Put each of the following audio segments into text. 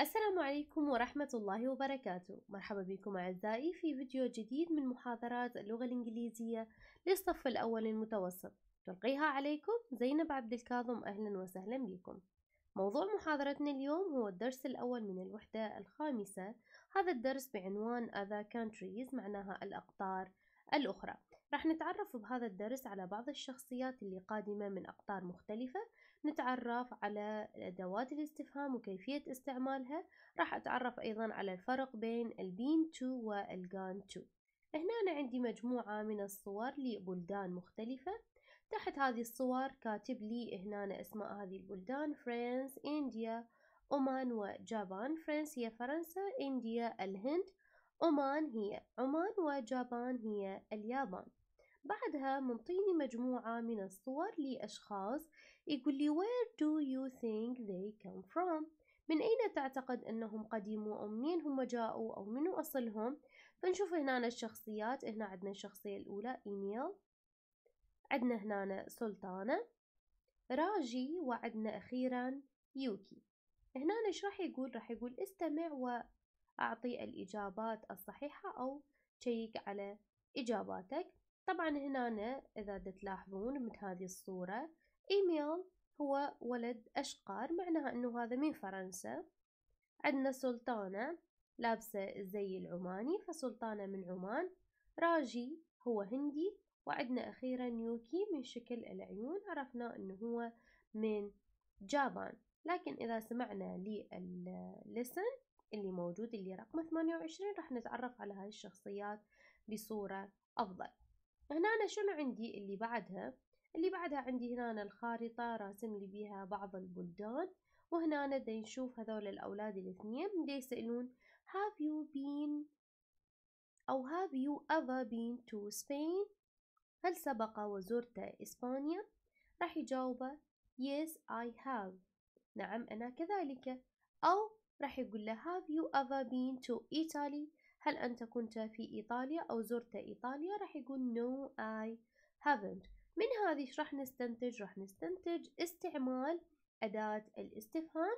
السلام عليكم ورحمة الله وبركاته مرحبا بكم أعزائي في فيديو جديد من محاضرات اللغة الإنجليزية للصف الأول المتوسط تلقيها عليكم زينب عبد الكاظم أهلا وسهلا بكم موضوع محاضرتنا اليوم هو الدرس الأول من الوحدة الخامسة هذا الدرس بعنوان Other Countries معناها الأقطار الأخرى راح نتعرف بهذا الدرس على بعض الشخصيات اللي قادمة من أقطار مختلفة نتعرف على أدوات الاستفهام وكيفية استعمالها راح أتعرف أيضا على الفرق بين البين تو والجان تو هنا أنا عندي مجموعة من الصور لبلدان مختلفة تحت هذه الصور كاتب لي هنا اسماء هذه البلدان فرنس انديا أمان وجابان فرنس هي فرنسا انديا الهند أمان هي عمان وجابان هي اليابان بعدها منطيني مجموعة من الصور لأشخاص يقول لي where do you think they come from من أين تعتقد أنهم قديموا أو منين هم جاءوا أو من أصلهم فنشوف هنا الشخصيات هنا عندنا الشخصية الأولى إيميل عندنا هنا سلطانة راجي وعندنا أخيرا يوكي هنا ايش راح يقول راح يقول استمع وأعطي الإجابات الصحيحة أو شيك على إجاباتك طبعا هنا إذا تلاحظون من هذه الصورة إيميل هو ولد أشقر معناها أنه هذا من فرنسا عندنا سلطانة لابسة الزي العماني فسلطانة من عمان راجي هو هندي وعندنا أخيرا يوكي من شكل العيون عرفنا أنه هو من جابان لكن إذا سمعنا للسن اللي موجود اللي رقم 28 راح نتعرف على هاي الشخصيات بصورة أفضل هنا أنا شنو عندي اللي بعدها اللي بعدها عندي هنا الخارطة راسم لي بيها بعض البلدان وهنا دا نشوف هذول الأولاد الاثنين دا يسألون have you been أو have you ever been to Spain هل سبق وزرت إسبانيا راح يجاوبه yes I have نعم أنا كذلك أو راح يقول له have you ever been to Italy هل أنت كنت في إيطاليا أو زرت إيطاليا راح يقول no I haven't من هذه ايش راح نستنتج راح نستنتج استعمال أداة الاستفهام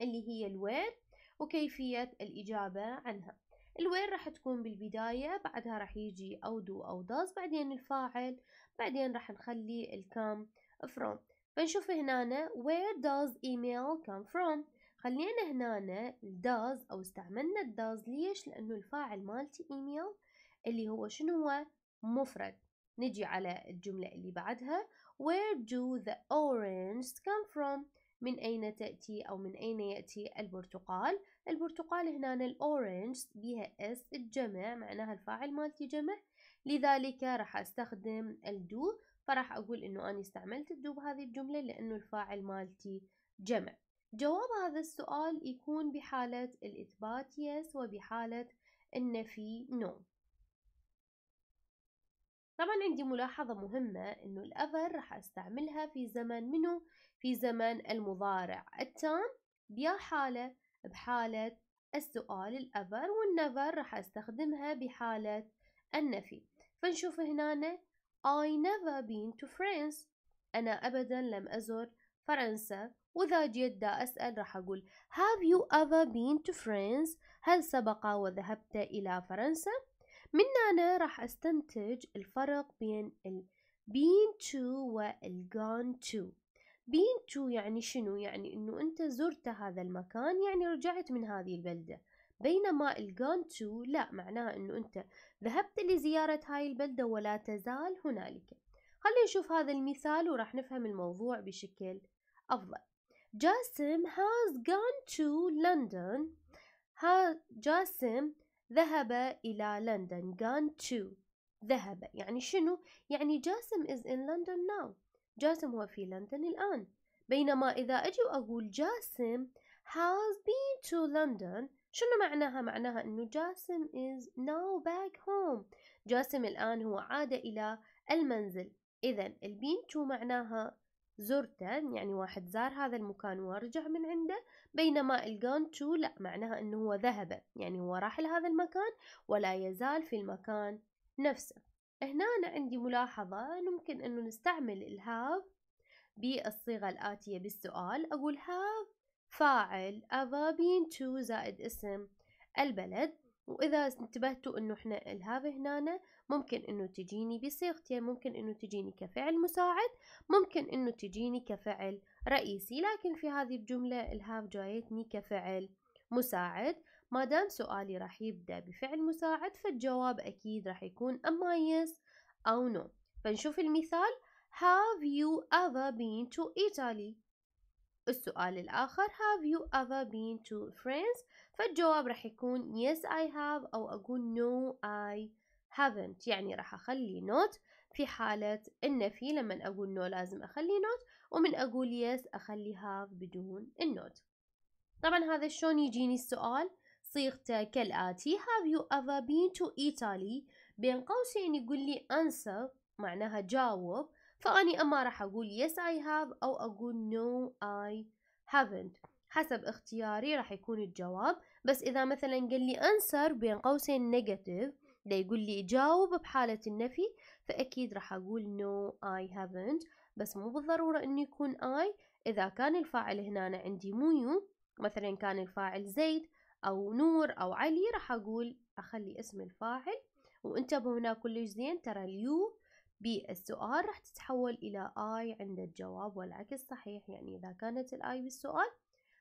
اللي هي الوير وكيفية الإجابة عنها الوير راح تكون بالبداية بعدها راح يجي أو دو أو داز بعدين الفاعل بعدين راح نخلي الكام فروم فنشوف هنا where does email come from خلينا هنا الداز أو استعملنا الداز ليش؟ لأنه الفاعل مالتي إيميل اللي هو شنو هو؟ مفرد نجي على الجملة اللي بعدها Where do the اورنج come from؟ من أين تأتي أو من أين يأتي البرتقال؟ البرتقال هنا الأورنج بها اس الجمع معناها الفاعل مالتي جمع لذلك راح أستخدم الدو فراح أقول إنه أنا استعملت الدو بهذه الجملة لأنه الفاعل مالتي جمع جواب هذا السؤال يكون بحالة الإثبات yes وبحالة النفي no طبعا عندي ملاحظة مهمة إنه الأفر راح أستعملها في زمن منه في زمن المضارع التام بيا حالة بحالة السؤال الأفر والنفر راح أستخدمها بحالة النفي فنشوف هنا I never been to France أنا أبدا لم أزر فرنسا وإذا جيت دا أسأل راح أقول Have you ever been to France؟ هل سبق وذهبت إلى فرنسا؟ من هنا راح أستنتج الفرق بين ال been to وال gone to been to يعني شنو؟ يعني إنه أنت زرت هذا المكان يعني رجعت من هذه البلدة بينما ال gone to لا معناها إنه أنت ذهبت لزيارة هاي البلدة ولا تزال هنالك خلينا نشوف هذا المثال وراح نفهم الموضوع بشكل أفضل جاسم has gone to London ها جاسم ذهب إلى لندن gone to ذهب يعني شنو؟ يعني جاسم is in London now جاسم هو في لندن الآن بينما إذا أجي وأقول جاسم has been to London شنو معناها؟ معناها أنه جاسم is now back home جاسم الآن هو عاد إلى المنزل إذا البين تو معناها زرتن يعني واحد زار هذا المكان ورجع من عنده بينما الجون تو لا معناها انه هو ذهب يعني هو راح لهذا المكان ولا يزال في المكان نفسه هنا أنا عندي ملاحظة ممكن انه نستعمل الهاف بالصيغة الآتية بالسؤال أقول هاف فاعل أبا بين تو زائد اسم البلد واذا انتبهتوا انه احنا الهاف هنا ممكن انه تجيني بصيغتين ممكن انه تجيني كفعل مساعد ممكن انه تجيني كفعل رئيسي لكن في هذه الجملة الهاف جايتني كفعل مساعد ما دام سؤالي راح يبدأ بفعل مساعد فالجواب أكيد راح يكون أما يس أو نو فنشوف المثال Have you ever been to Italy؟ السؤال الآخر have you ever been to France فالجواب راح يكون yes I have أو أقول no I haven't يعني راح أخلي not في حالة النفي لما أقول no لازم أخلي not ومن أقول yes أخلي have بدون النوت طبعا هذا شلون يجيني السؤال صيغته كالآتي have you ever been to Italy بين قوسين يقول لي answer معناها جاوب فأني أما راح أقول yes I have أو أقول no I haven't حسب اختياري راح يكون الجواب بس إذا مثلا قال لي answer بين قوسين negative ده يقول لي جاوب بحالة النفي فأكيد راح أقول no I haven't بس مو بالضرورة أنه يكون I إذا كان الفاعل هنا عندي مو يو مثلا كان الفاعل زيد أو نور أو علي راح أقول أخلي اسم الفاعل وانتبهوا هنا كلش زين ترى اليو بالسؤال راح تتحول إلى I عند الجواب والعكس صحيح يعني إذا كانت الآي بالسؤال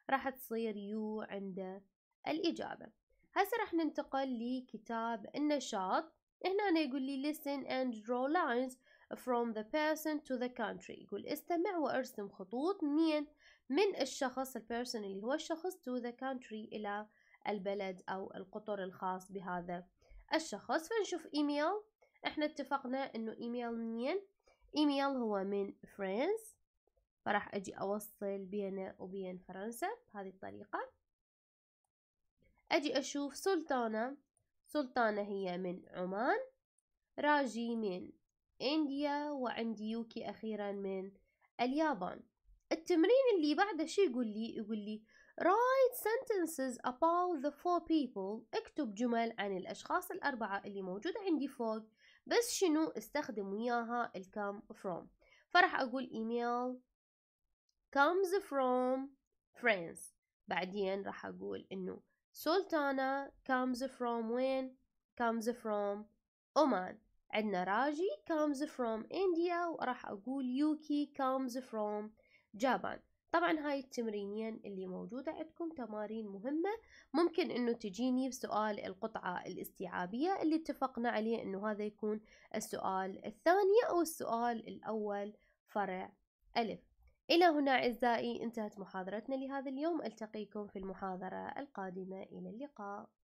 راح تصير يو عند الإجابة هسه راح ننتقل لكتاب النشاط هنا أنا يقول لي listen and draw lines from the person to the country يقول استمع وارسم خطوط من من الشخص person اللي هو الشخص to the country إلى البلد أو القطر الخاص بهذا الشخص فنشوف إيميل احنا اتفقنا انه ايميل منين ايميل هو من فرنسا فراح اجي اوصل بينه وبين فرنسا بهذه الطريقة اجي اشوف سلطانة سلطانة هي من عمان راجي من انديا وعندي يوكي اخيرا من اليابان التمرين اللي بعده شو يقول لي يقول لي write sentences about the four people اكتب جمل عن الاشخاص الاربعة اللي موجودة عندي فوق بس شنو استخدم وياها ال come from فراح أقول email comes from friends بعدين راح أقول إنه سلطانة comes from وين comes from Oman عندنا راجي comes from India وراح أقول يوكي comes from Japan طبعا هاي التمرينين اللي موجودة عندكم تمارين مهمة ممكن انه تجيني بسؤال القطعة الاستيعابية اللي اتفقنا عليه انه هذا يكون السؤال الثاني او السؤال الاول فرع ألف إلى هنا أعزائي انتهت محاضرتنا لهذا اليوم ألتقيكم في المحاضرة القادمة إلى اللقاء